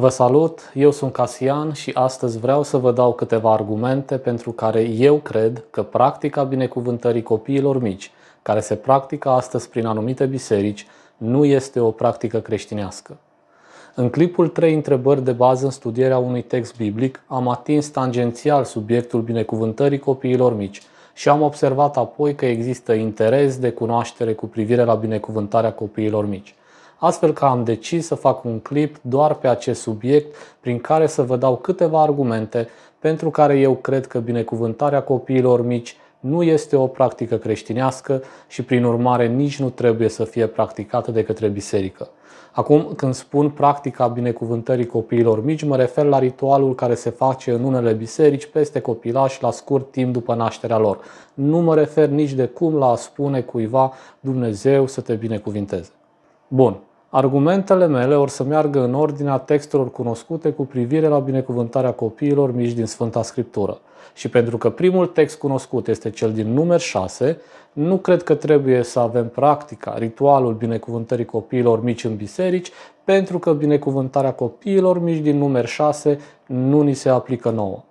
Vă salut, eu sunt Casian și astăzi vreau să vă dau câteva argumente pentru care eu cred că practica binecuvântării copiilor mici, care se practică astăzi prin anumite biserici, nu este o practică creștinească. În clipul 3 întrebări de bază în studierea unui text biblic am atins tangențial subiectul binecuvântării copiilor mici și am observat apoi că există interes de cunoaștere cu privire la binecuvântarea copiilor mici astfel că am decis să fac un clip doar pe acest subiect prin care să vă dau câteva argumente pentru care eu cred că binecuvântarea copiilor mici nu este o practică creștinească și prin urmare nici nu trebuie să fie practicată de către biserică. Acum, când spun practica binecuvântării copiilor mici, mă refer la ritualul care se face în unele biserici peste copilași la scurt timp după nașterea lor. Nu mă refer nici de cum la a spune cuiva Dumnezeu să te binecuvinteze. Bun, Argumentele mele or să meargă în ordinea textelor cunoscute cu privire la binecuvântarea copiilor mici din Sfânta Scriptură. Și pentru că primul text cunoscut este cel din număr 6, nu cred că trebuie să avem practica, ritualul binecuvântării copiilor mici în biserici, pentru că binecuvântarea copiilor mici din număr 6 nu ni se aplică nouă.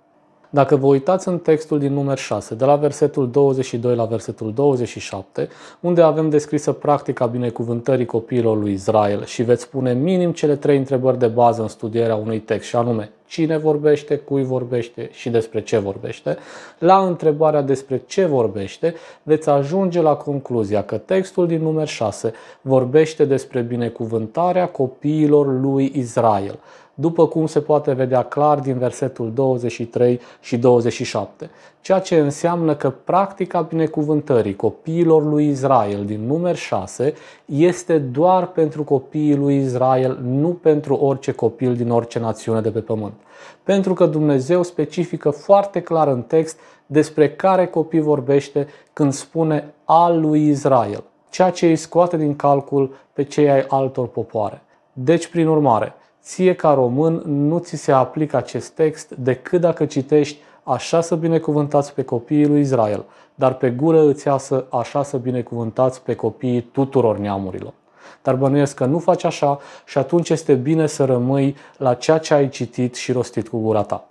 Dacă vă uitați în textul din număr 6, de la versetul 22 la versetul 27, unde avem descrisă practica binecuvântării copiilor lui Israel și veți pune minim cele trei întrebări de bază în studierea unui text, și anume cine vorbește, cui vorbește și despre ce vorbește, la întrebarea despre ce vorbește, veți ajunge la concluzia că textul din număr 6 vorbește despre binecuvântarea copiilor lui Israel după cum se poate vedea clar din versetul 23 și 27, ceea ce înseamnă că practica binecuvântării copiilor lui Israel din număr 6 este doar pentru copiii lui Israel, nu pentru orice copil din orice națiune de pe pământ. Pentru că Dumnezeu specifică foarte clar în text despre care copii vorbește când spune al lui Israel, ceea ce îi scoate din calcul pe cei ai altor popoare. Deci, prin urmare, ție ca român nu ți se aplică acest text decât dacă citești așa să binecuvântați pe copiii lui Israel, dar pe gură îți iasă așa să binecuvântați pe copiii tuturor neamurilor. Dar bănuiesc că nu faci așa și atunci este bine să rămâi la ceea ce ai citit și rostit cu gura ta.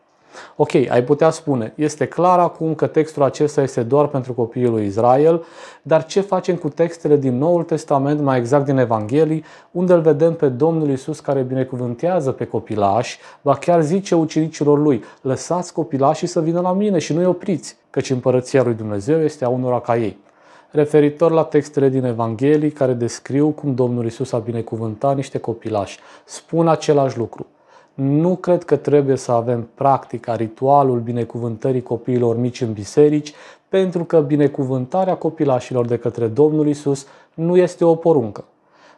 Ok, ai putea spune, este clar acum că textul acesta este doar pentru copiii lui Israel, dar ce facem cu textele din Noul Testament, mai exact din Evanghelii, unde îl vedem pe Domnul Isus care binecuvântează pe copilași, va chiar zice ucenicilor lui, lăsați copilașii să vină la mine și nu-i opriți, căci împărăția lui Dumnezeu este a unora ca ei referitor la textele din Evanghelii care descriu cum Domnul Isus a binecuvântat niște copilași. Spun același lucru nu cred că trebuie să avem practica, ritualul binecuvântării copiilor mici în biserici, pentru că binecuvântarea copilașilor de către Domnul Isus nu este o poruncă.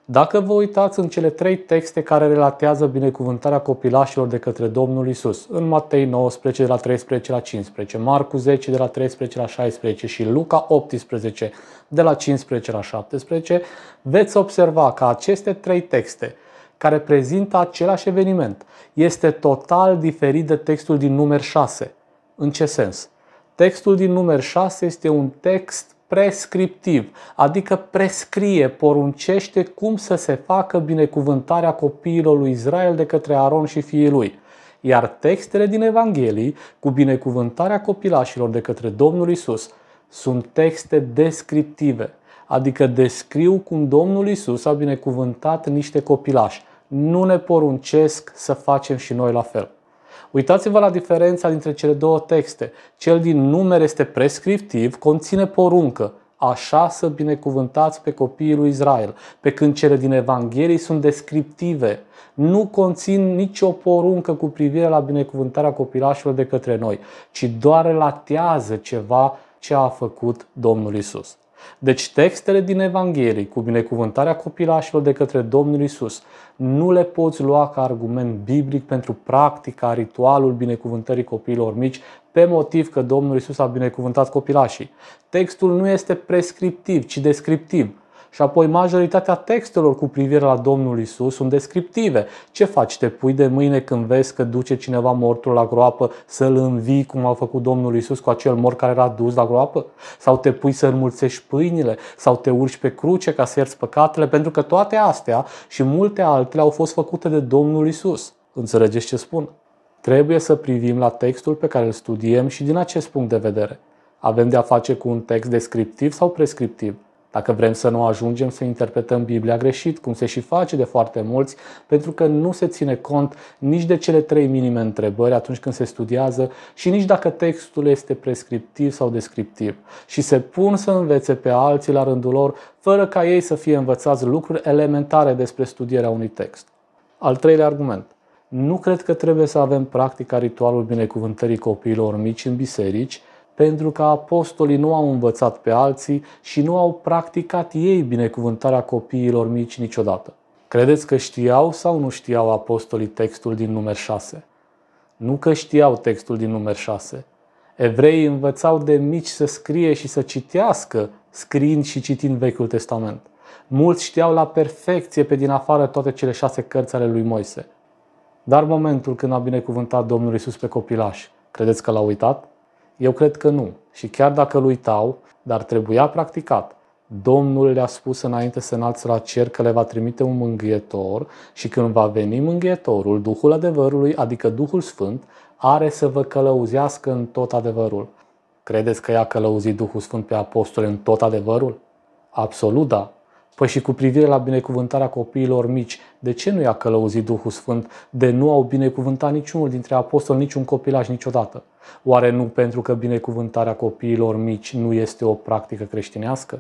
Dacă vă uitați în cele trei texte care relatează binecuvântarea copilașilor de către Domnul Isus, în Matei 19 de la 13 la 15, Marcu 10 de la 13 la 16 și Luca 18 de la 15 la 17, veți observa că aceste trei texte care prezintă același eveniment, este total diferit de textul din număr 6. În ce sens? Textul din număr 6 este un text prescriptiv, adică prescrie, poruncește cum să se facă binecuvântarea copiilor lui Israel de către Aron și fiii lui. Iar textele din Evanghelii, cu binecuvântarea copilașilor de către Domnul Isus, sunt texte descriptive, adică descriu cum Domnul Isus a binecuvântat niște copilași nu ne poruncesc să facem și noi la fel. Uitați-vă la diferența dintre cele două texte. Cel din numere este prescriptiv, conține poruncă. Așa să binecuvântați pe copiii lui Israel, pe când cele din Evanghelie sunt descriptive. Nu conțin nicio poruncă cu privire la binecuvântarea copilașilor de către noi, ci doar relatează ceva ce a făcut Domnul Isus. Deci textele din Evanghelie cu binecuvântarea copilașilor de către Domnul Isus nu le poți lua ca argument biblic pentru practica, ritualul binecuvântării copiilor mici pe motiv că Domnul Isus a binecuvântat copilașii. Textul nu este prescriptiv, ci descriptiv. Și apoi majoritatea textelor cu privire la Domnul Isus sunt descriptive. Ce faci? Te pui de mâine când vezi că duce cineva mortul la groapă să-l învii cum a făcut Domnul Isus cu acel mort care era dus la groapă? Sau te pui să înmulțești pâinile? Sau te urci pe cruce ca să ierți păcatele? Pentru că toate astea și multe altele au fost făcute de Domnul Isus. Înțelegeți ce spun? Trebuie să privim la textul pe care îl studiem și din acest punct de vedere. Avem de a face cu un text descriptiv sau prescriptiv? Dacă vrem să nu ajungem să interpretăm Biblia greșit, cum se și face de foarte mulți, pentru că nu se ține cont nici de cele trei minime întrebări atunci când se studiază și nici dacă textul este prescriptiv sau descriptiv. Și se pun să învețe pe alții la rândul lor, fără ca ei să fie învățați lucruri elementare despre studierea unui text. Al treilea argument. Nu cred că trebuie să avem practica ritualul binecuvântării copiilor mici în biserici, pentru că apostolii nu au învățat pe alții și nu au practicat ei binecuvântarea copiilor mici niciodată. Credeți că știau sau nu știau apostolii textul din număr 6? Nu că știau textul din număr 6. Evreii învățau de mici să scrie și să citească, scriind și citind Vechiul Testament. Mulți știau la perfecție pe din afară toate cele șase cărți ale lui Moise. Dar momentul când a binecuvântat Domnul Isus pe copilaș, credeți că l-a uitat? Eu cred că nu. Și chiar dacă îl uitau, dar trebuia practicat. Domnul le-a spus înainte să înalți la cer că le va trimite un mânghietor și când va veni mânghietorul, Duhul adevărului, adică Duhul Sfânt, are să vă călăuzească în tot adevărul. Credeți că i-a călăuzit Duhul Sfânt pe apostole în tot adevărul? Absolut da. Păi și cu privire la binecuvântarea copiilor mici, de ce nu i-a călăuzit Duhul Sfânt? De nu au binecuvântat niciunul dintre apostoli, niciun copilaj niciodată? Oare nu pentru că binecuvântarea copiilor mici nu este o practică creștinească?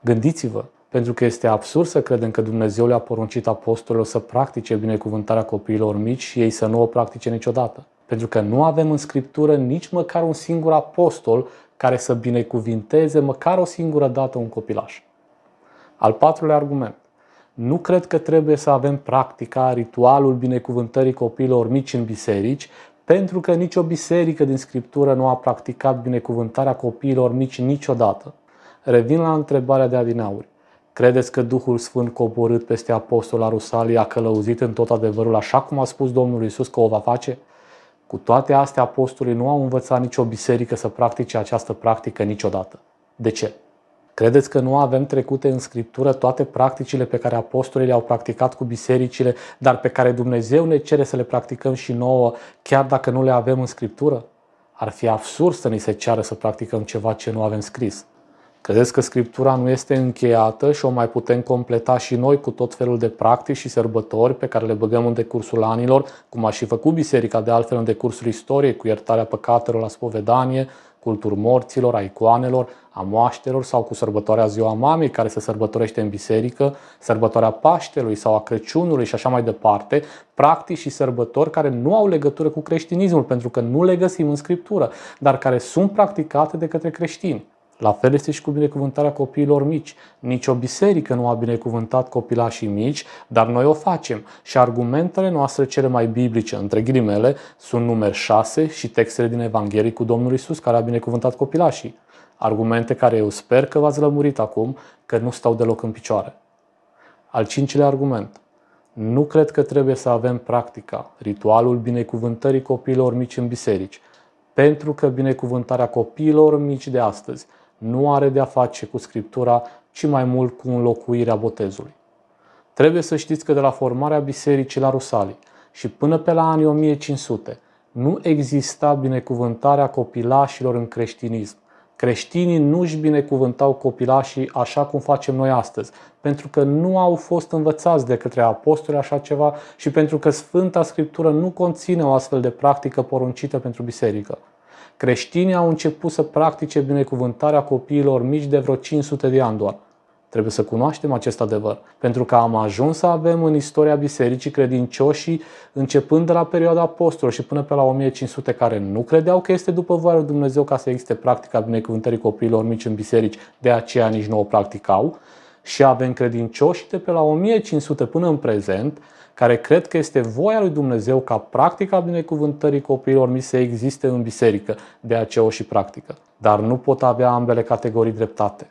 Gândiți-vă, pentru că este absurd să credem că Dumnezeu le-a poruncit apostolilor să practice binecuvântarea copiilor mici și ei să nu o practice niciodată. Pentru că nu avem în Scriptură nici măcar un singur apostol care să binecuvinteze măcar o singură dată un copilaș. Al patrulea argument. Nu cred că trebuie să avem practica ritualul binecuvântării copiilor mici în biserici, pentru că nicio biserică din Scriptură nu a practicat binecuvântarea copiilor mici niciodată. Revin la întrebarea de adinauri. Credeți că Duhul Sfânt coborât peste apostol la Rusalii a călăuzit în tot adevărul așa cum a spus Domnul Isus că o va face? Cu toate astea, apostolii nu au învățat nicio biserică să practice această practică niciodată. De ce? Credeți că nu avem trecute în scriptură toate practicile pe care apostolii le-au practicat cu bisericile, dar pe care Dumnezeu ne cere să le practicăm și nouă, chiar dacă nu le avem în scriptură? Ar fi absurd să ni se ceară să practicăm ceva ce nu avem scris. Credeți că Scriptura nu este încheiată și o mai putem completa și noi cu tot felul de practici și sărbători pe care le băgăm în decursul anilor, cum a și făcut biserica de altfel în decursul istoriei, cu iertarea păcatelor la spovedanie, culturi morților, a icoanelor, a moaștelor sau cu sărbătoarea Ziua Mamei care se sărbătorește în biserică, sărbătoarea Paștelui sau a Crăciunului și așa mai departe, practici și sărbători care nu au legătură cu creștinismul pentru că nu le găsim în Scriptură, dar care sunt practicate de către creștini. La fel este și cu binecuvântarea copiilor mici. Nici o biserică nu a binecuvântat copilașii mici, dar noi o facem. Și argumentele noastre cele mai biblice, între ghilimele, sunt număr 6 și textele din Evanghelie cu Domnul Isus care a binecuvântat copilașii. Argumente care eu sper că v-ați lămurit acum, că nu stau deloc în picioare. Al cincilea argument. Nu cred că trebuie să avem practica, ritualul binecuvântării copiilor mici în biserici, pentru că binecuvântarea copiilor mici de astăzi – nu are de-a face cu Scriptura, ci mai mult cu înlocuirea botezului. Trebuie să știți că de la formarea bisericii la Rusalii și până pe la anii 1500 nu exista binecuvântarea copilașilor în creștinism. Creștinii nu își binecuvântau copilașii așa cum facem noi astăzi, pentru că nu au fost învățați de către apostoli așa ceva și pentru că Sfânta Scriptură nu conține o astfel de practică poruncită pentru biserică creștinii au început să practice binecuvântarea copiilor mici de vreo 500 de ani doar. Trebuie să cunoaștem acest adevăr, pentru că am ajuns să avem în istoria bisericii credincioșii începând de la perioada apostolilor și până pe la 1500 care nu credeau că este după voia lui Dumnezeu ca să existe practica binecuvântării copiilor mici în biserici, de aceea nici nu o practicau. Și avem credincioși de pe la 1500 până în prezent care cred că este voia lui Dumnezeu ca practica binecuvântării copiilor mi se existe în biserică, de aceea o și practică. Dar nu pot avea ambele categorii dreptate.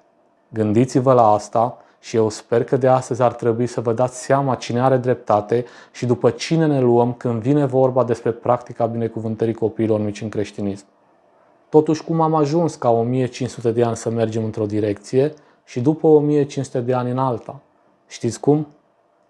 Gândiți-vă la asta și eu sper că de astăzi ar trebui să vă dați seama cine are dreptate și după cine ne luăm când vine vorba despre practica binecuvântării copiilor mici în creștinism. Totuși, cum am ajuns ca 1500 de ani să mergem într-o direcție și după 1500 de ani în alta? Știți cum?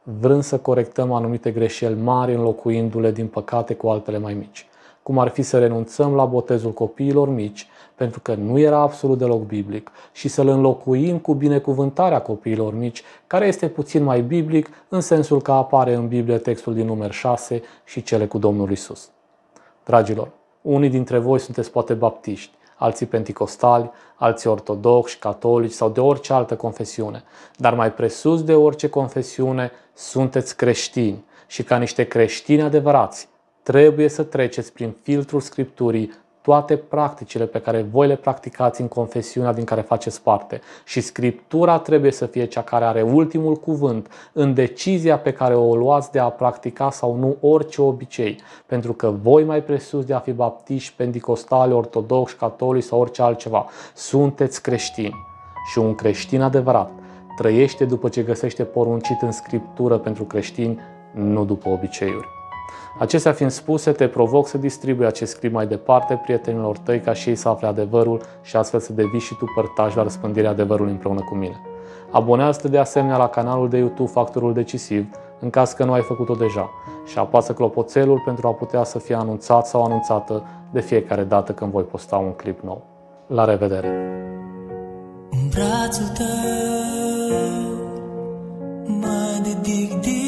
vrând să corectăm anumite greșeli mari înlocuindu-le din păcate cu altele mai mici. Cum ar fi să renunțăm la botezul copiilor mici, pentru că nu era absolut deloc biblic, și să-l înlocuim cu binecuvântarea copiilor mici, care este puțin mai biblic în sensul că apare în Biblie textul din număr 6 și cele cu Domnul Isus. Dragilor, unii dintre voi sunteți poate baptiști, alții penticostali, alții ortodoxi, catolici sau de orice altă confesiune. Dar mai presus de orice confesiune, sunteți creștini și ca niște creștini adevărați, trebuie să treceți prin filtrul Scripturii toate practicile pe care voi le practicați în confesiunea din care faceți parte. Și Scriptura trebuie să fie cea care are ultimul cuvânt în decizia pe care o luați de a practica sau nu orice obicei. Pentru că voi mai presus de a fi baptiști, pendicostali, ortodoxi, catolici sau orice altceva, sunteți creștini. Și un creștin adevărat trăiește după ce găsește poruncit în Scriptură pentru creștini, nu după obiceiuri. Acestea fiind spuse, te provoc să distribui acest clip mai departe prietenilor tăi ca și ei să afle adevărul și astfel să devii și tu părtaș la răspândirea adevărului împreună cu mine. Abonează-te de asemenea la canalul de YouTube Factorul Decisiv, în caz că nu ai făcut-o deja, și apasă clopoțelul pentru a putea să fie anunțat sau anunțată de fiecare dată când voi posta un clip nou. La revedere! În brațul tău mă dedic din